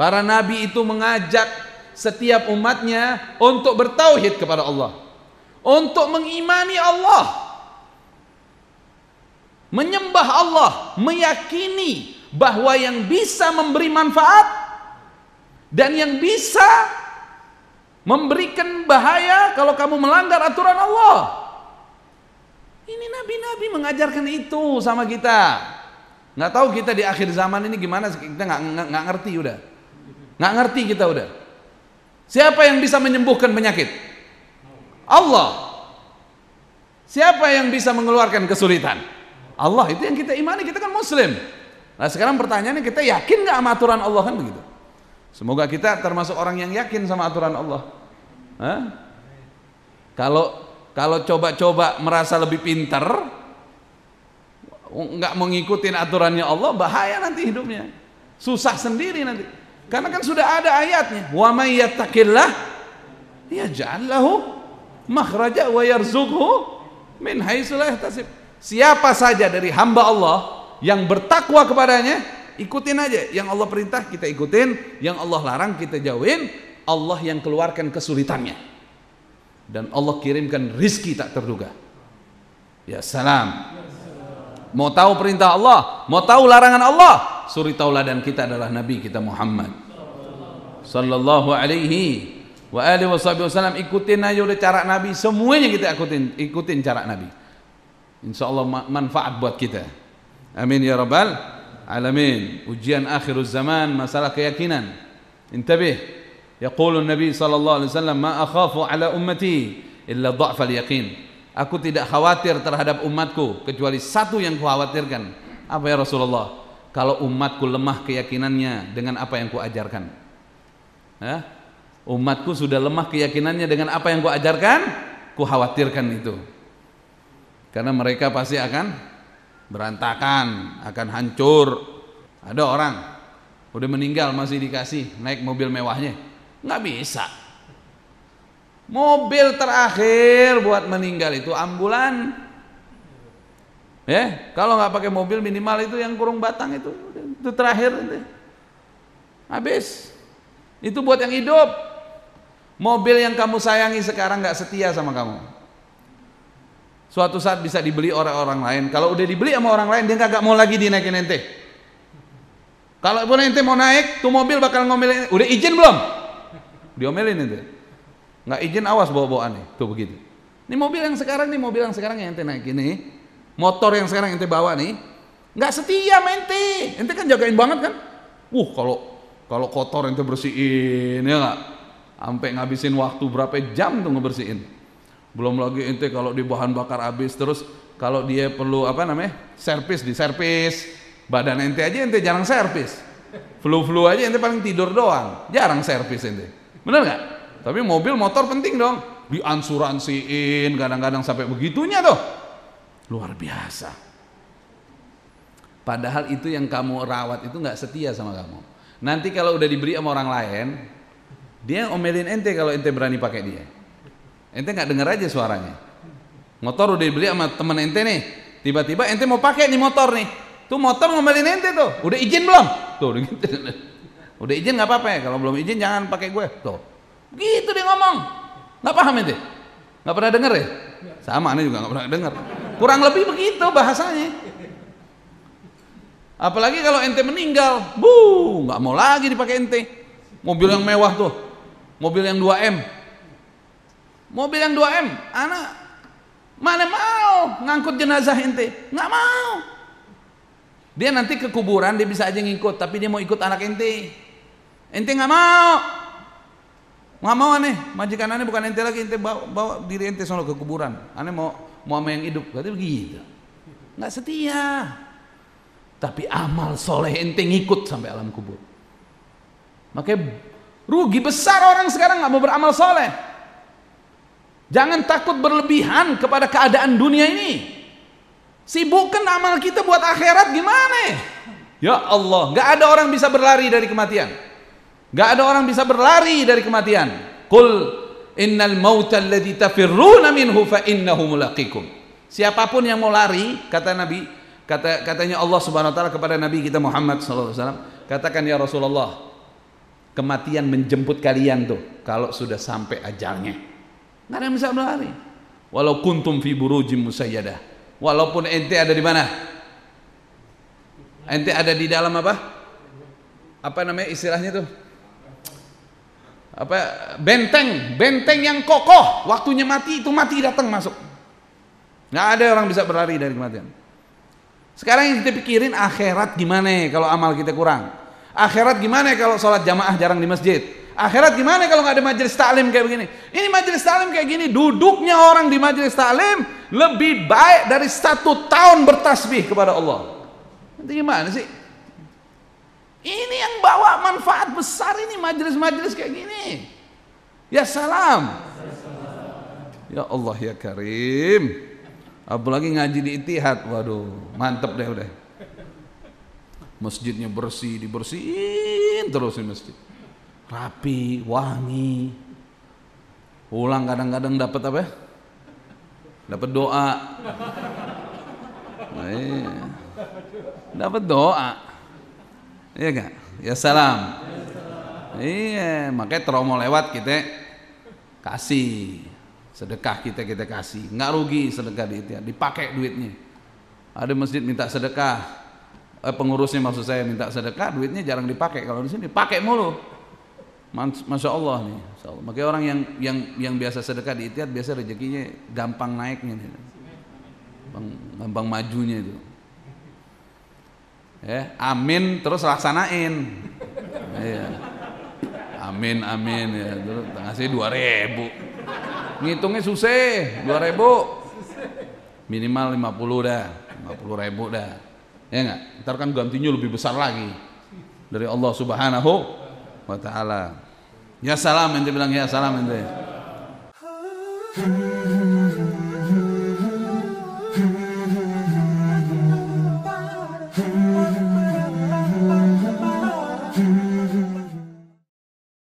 Para nabi itu mengajak setiap umatnya untuk bertauhid kepada Allah. Untuk mengimani Allah. Menyembah Allah, meyakini bahwa yang bisa memberi manfaat dan yang bisa memberikan bahaya kalau kamu melanggar aturan Allah. Ini nabi-nabi mengajarkan itu sama kita. Nggak tahu kita di akhir zaman ini gimana, kita nggak, nggak, nggak ngerti udah. Nggak ngerti kita udah. Siapa yang bisa menyembuhkan penyakit? Allah. Siapa yang bisa mengeluarkan kesulitan? Allah itu yang kita imani, kita kan muslim. Nah sekarang pertanyaannya kita yakin nggak sama aturan Allah kan begitu? Semoga kita termasuk orang yang yakin sama aturan Allah. Hah? Kalau kalau coba-coba merasa lebih pintar nggak mengikuti aturannya Allah, bahaya nanti hidupnya. Susah sendiri nanti. Karena kan sudah ada ayatnya. Wa may yattaqillah yaj'al lahu makhraja wa yarzuqhu min haitsu la yahtasib. Siapa saja dari hamba Allah yang bertakwa kepadanya, ikutin aja yang Allah perintah kita ikutin, yang Allah larang kita jauhin, Allah yang keluarkan kesulitannya. Dan Allah kirimkan rizki tak terduga. Ya salam. Mau tahu perintah Allah, mau tahu larangan Allah, suri tauladan kita adalah Nabi kita Muhammad sallallahu alaihi wa alihi wasallam ikutin aja udah cara Nabi semuanya kita ikutin ikutin cara Nabi insyaallah manfaat buat kita amin ya rabbal alamin ujian akhiruz zaman masalah keyakinan intabih yaqulu nabi sallallahu alaihi wasallam ma akhafu ala ummati illa dha'fal yaqin aku tidak khawatir terhadap umatku kecuali satu yang kukhawatirkan apa ya Rasulullah kalau umatku lemah keyakinannya dengan apa yang kuajarkan umatku sudah lemah keyakinannya dengan apa yang ajarkan, kuajarkan khawatirkan itu karena mereka pasti akan berantakan akan hancur ada orang udah meninggal masih dikasih naik mobil mewahnya nggak bisa mobil terakhir buat meninggal itu ambulan ya kalau nggak pakai mobil minimal itu yang kurung batang itu itu terakhir habis itu buat yang hidup. Mobil yang kamu sayangi sekarang nggak setia sama kamu. Suatu saat bisa dibeli oleh orang lain. Kalau udah dibeli sama orang lain, dia gak mau lagi dinaikin ente. Kalau pun ente mau naik, tuh mobil bakal ngomelin. Udah izin belum? Diomelin ente. Nggak izin awas bawa-bawaan nih. Tuh begitu. Ini mobil yang sekarang nih, mobil yang sekarang yang ente naik ini. Motor yang sekarang ente bawa nih. Nggak setia ente Ente kan jagain banget kan? uh kalau kalau kotor itu bersihin ya nggak? Sampai ngabisin waktu berapa jam tuh ngebersihin. Belum lagi ente kalau di bahan bakar habis terus kalau dia perlu apa namanya? servis di servis. Badan ente aja ente jarang servis. Flu-flu aja ente paling tidur doang, jarang servis ente. Bener nggak? Tapi mobil motor penting dong. Diansuransiin kadang-kadang sampai begitunya tuh. Luar biasa. Padahal itu yang kamu rawat itu nggak setia sama kamu. Nanti kalau udah diberi sama orang lain, dia omelin ente kalau ente berani pakai dia. Ente nggak denger aja suaranya. Motor udah dibeli sama temen ente nih, tiba-tiba ente mau pakai nih motor nih. Tuh motor ngomelin ente tuh, udah izin belum? Tuh, gitu. udah izin nggak apa-apa ya. Kalau belum izin jangan pakai gue. Tuh, gitu dia ngomong. Nggak paham ente? Nggak pernah denger ya? Sama, aneh juga nggak pernah denger. Kurang lebih begitu bahasanya. Apalagi kalau ente meninggal, bu, nggak mau lagi dipakai ente. Mobil yang mewah tuh, mobil yang 2M. Mobil yang 2M, anak mana mau ngangkut jenazah ente? Nggak mau. Dia nanti ke kuburan dia bisa aja ngikut, tapi dia mau ikut anak ente. Ente nggak mau. Nggak mau aneh, majikan aneh bukan ente lagi, ente bawa, bawa diri ente solo ke kuburan. Aneh mau mau sama yang hidup, berarti begitu. Nggak setia. Tapi amal soleh ente ngikut sampai alam kubur. Makanya rugi besar orang sekarang nggak mau beramal soleh. Jangan takut berlebihan kepada keadaan dunia ini. Sibukkan amal kita buat akhirat gimana? Ya Allah, nggak ada orang bisa berlari dari kematian. Nggak ada orang bisa berlari dari kematian. Kul innal mauta alladhi tafirruna minhu fa innahu mulaqikum. Siapapun yang mau lari, kata Nabi, Kata katanya Allah Subhanahu wa taala kepada Nabi kita Muhammad sallallahu alaihi wasallam, katakan ya Rasulullah, kematian menjemput kalian tuh kalau sudah sampai ajalnya. Enggak ada yang bisa berlari. Walau kuntum fi burujim musayyadah. Walaupun ente ada di mana? Ente ada di dalam apa? Apa namanya istilahnya tuh? Apa benteng, benteng yang kokoh, waktunya mati itu mati datang masuk. Nggak ada orang bisa berlari dari kematian. Sekarang yang kita pikirin akhirat gimana kalau amal kita kurang? Akhirat gimana kalau sholat jamaah jarang di masjid? Akhirat gimana kalau nggak ada majelis taklim kayak begini? Ini majelis taklim kayak gini, duduknya orang di majelis taklim lebih baik dari satu tahun bertasbih kepada Allah. Nanti gimana sih? Ini yang bawa manfaat besar ini majelis-majelis kayak gini. Ya salam. Ya Allah ya Karim apalagi ngaji di Itihad waduh mantep deh udah masjidnya bersih dibersihin terus di masjid rapi wangi pulang kadang-kadang dapat apa ya? dapat doa nah, iya. dapat doa iya gak ya salam iya makanya trauma lewat kita kasih Sedekah kita kita kasih, nggak rugi sedekah di itu dipakai duitnya. Ada masjid minta sedekah, eh, pengurusnya maksud saya minta sedekah, duitnya jarang dipakai. Kalau di sini pakai mulu. Masya Allah nih. Masya Allah. Makanya orang yang yang yang biasa sedekah di itiat biasa rezekinya gampang naiknya, nih. gampang, majunya itu. Ya, amin terus laksanain. Iya. Amin amin ya. Terus ngasih dua ribu. Ngitungnya susah, dua ribu. Minimal lima puluh dah, lima puluh ribu dah. Ya enggak? Ntar kan gantinya lebih besar lagi. Dari Allah subhanahu wa ta'ala. Ya salam, ente bilang ya salam ente.